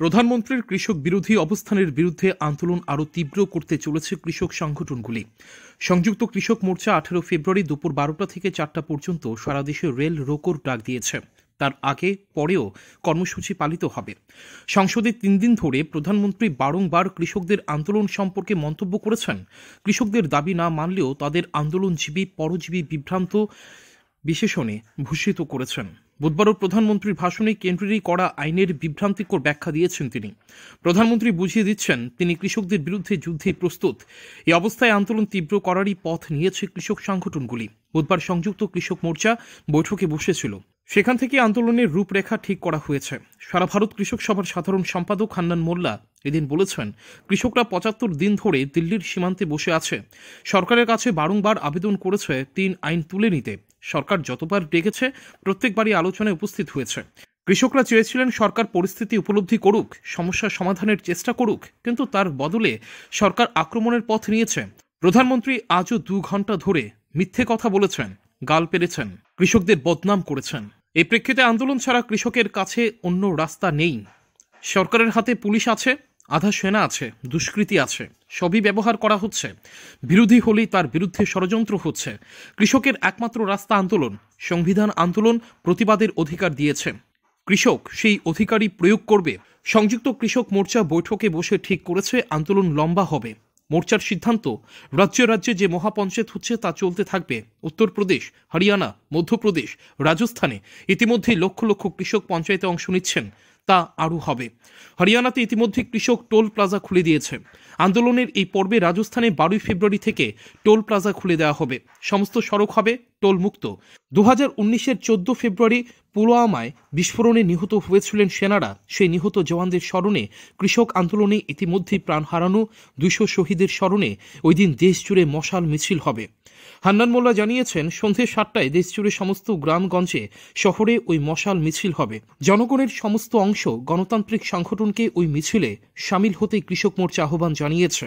প্রধানমন্ত্রীর কৃষক বিরোধী অবস্থানের বিরুদ্ধে আন্দোলন আরও তীব্র করতে চলেছে কৃষক সংগঠনগুলি সংযুক্ত কৃষক মোর্চা আঠেরো ফেব্রুয়ারি দুপুর বারোটা থেকে চারটা পর্যন্ত সারা দেশে রেল রোকোর ডাক দিয়েছে তার আগে পরেও কর্মসূচি পালিত হবে সংসদে তিন দিন ধরে প্রধানমন্ত্রী বারংবার কৃষকদের আন্দোলন সম্পর্কে মন্তব্য করেছেন কৃষকদের দাবি না মানলেও তাদের আন্দোলনজীবী পরজীবী বিভ্রান্ত বিশেষণে ভূষিত করেছেন বুধবারও প্রধানমন্ত্রীর ভাষণে কেন্দ্রেরই করা আইনের বিভ্রান্তিকর ব্যাখ্যা দিয়েছেন তিনি প্রধানমন্ত্রী বুঝিয়ে দিচ্ছেন তিনি কৃষকদের বিরুদ্ধে যুদ্ধে প্রস্তুত এই অবস্থায় আন্দোলন তীব্র করারই পথ নিয়েছে কৃষক সংগঠনগুলি বুধবার সংযুক্ত কৃষক মোর্চা বৈঠকে বসেছিল সেখান থেকে আন্দোলনের রূপরেখা ঠিক করা হয়েছে সারা ভারত কৃষক সভার সাধারণ সম্পাদক হান্নান মোল্লা এদিন বলেছেন কৃষকরা পঁচাত্তর দিন ধরে দিল্লির সীমান্তে বসে আছে সরকারের কাছে বারংবার আবেদন করেছে তিন আইন তুলে নিতে সরকার যতবার ডেকেছে প্রত্যেকবারই আলোচনায় উপস্থিত হয়েছে কৃষকরা চেয়েছিলেন সরকার পরিস্থিতি উপলব্ধি করুক সমস্যা সমাধানের চেষ্টা করুক কিন্তু তার বদলে সরকার আক্রমণের পথ নিয়েছে প্রধানমন্ত্রী আজও দু ঘন্টা ধরে মিথ্যে কথা বলেছেন গাল পেরেছেন কৃষকদের বদনাম করেছেন এই প্রেক্ষিতে আন্দোলন ছাড়া কৃষকের কাছে অন্য রাস্তা নেই সরকারের হাতে পুলিশ আছে আধা সেনা আছে দুষ্কৃতি আছে সবই ব্যবহার করা হচ্ছে বিরোধী হলেই তার বিরুদ্ধে ষড়যন্ত্র হচ্ছে কৃষকের একমাত্র রাস্তা আন্দোলন সংবিধান আন্দোলন প্রতিবাদের অধিকার দিয়েছে কৃষক সেই অধিকারই প্রয়োগ করবে সংযুক্ত কৃষক মোর্চা বৈঠকে বসে ঠিক করেছে আন্দোলন লম্বা হবে মোর্চার সিদ্ধান্ত রাজ্য রাজ্যে যে মহাপঞ্চায়েত হচ্ছে তা চলতে থাকবে উত্তরপ্রদেশ হরিয়ানা মধ্যপ্রদেশ রাজস্থানে ইতিমধ্যে লক্ষ লক্ষ কৃষক পঞ্চায়েতে অংশ নিচ্ছেন তা আরও হবে হরিয়ানাতে ইতিমধ্যে কৃষক টোল প্লাজা খুলে দিয়েছে আন্দোলনের এই পর্বে রাজস্থানে বারোই ফেব্রুয়ারি থেকে টোল প্লাজা খুলে দেওয়া হবে সমস্ত সড়ক হবে টোলমুক্ত দু হাজার উনিশের চোদ্দ ফেব্রুয়ারি পুলওয়ামায় বিস্ফোরণে নিহত হয়েছিলেন সেনারা সেই নিহত জওয়ানদের স্মরণে কৃষক আন্দোলনে ইতিমধ্যেই প্রাণ হারানো দুশো শহীদের স্মরণে ওই দিন দেশজুড়ে মশাল মিছিল হবে হান্নান মোল্লা জানিয়েছেন সন্ধ্যে সাতটায় দেশজুড়ে সমস্ত গ্রামগঞ্জে শহরে ওই মশাল মিছিল হবে জনগণের সমস্ত অংশ গণতান্ত্রিক সংগঠনকে ওই মিছিলে সামিল হতে কৃষক মোর্চা আহ্বান জানিয়েছে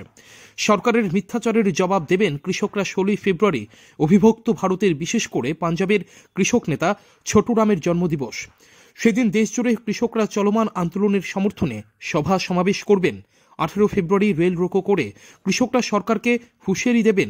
সরকারের মিথ্যাচারের জবাব দেবেন কৃষকরা ষোলোই ফেব্রুয়ারি অভিভক্ত ভারতের বিশেষ করে পাঞ্জাবের কৃষক নেতা ছোটুরামের জন্ম জন্মদিবস সেদিন দেশজুড়ে কৃষকরা চলমান আন্দোলনের সমর্থনে সভা সমাবেশ করবেন আঠেরো ফেব্রুয়ারি রেল রোকো করে কৃষকরা সরকারকে হুঁশিয়ারি দেবেন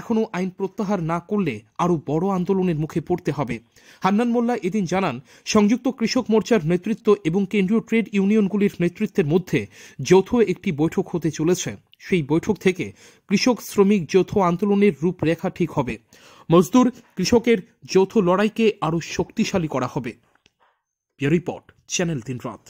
এখনও আইন প্রত্যাহার না করলে আরও বড় আন্দোলনের মুখে পড়তে হবে হান্নান মোল্লা এদিন জানান সংযুক্ত কৃষক মোর্চার নেতৃত্ব এবং কেন্দ্রীয় ট্রেড ইউনিয়নগুলির নেতৃত্বের মধ্যে যৌথ একটি বৈঠক হতে চলেছে সেই বৈঠক থেকে কৃষক শ্রমিক যৌথ আন্দোলনের রূপরেখা ঠিক হবে মজদুর কৃষকের যৌথ লড়াইকে আরও শক্তিশালী করা হবে রিপোর্ট চ্যানেল দিন রাত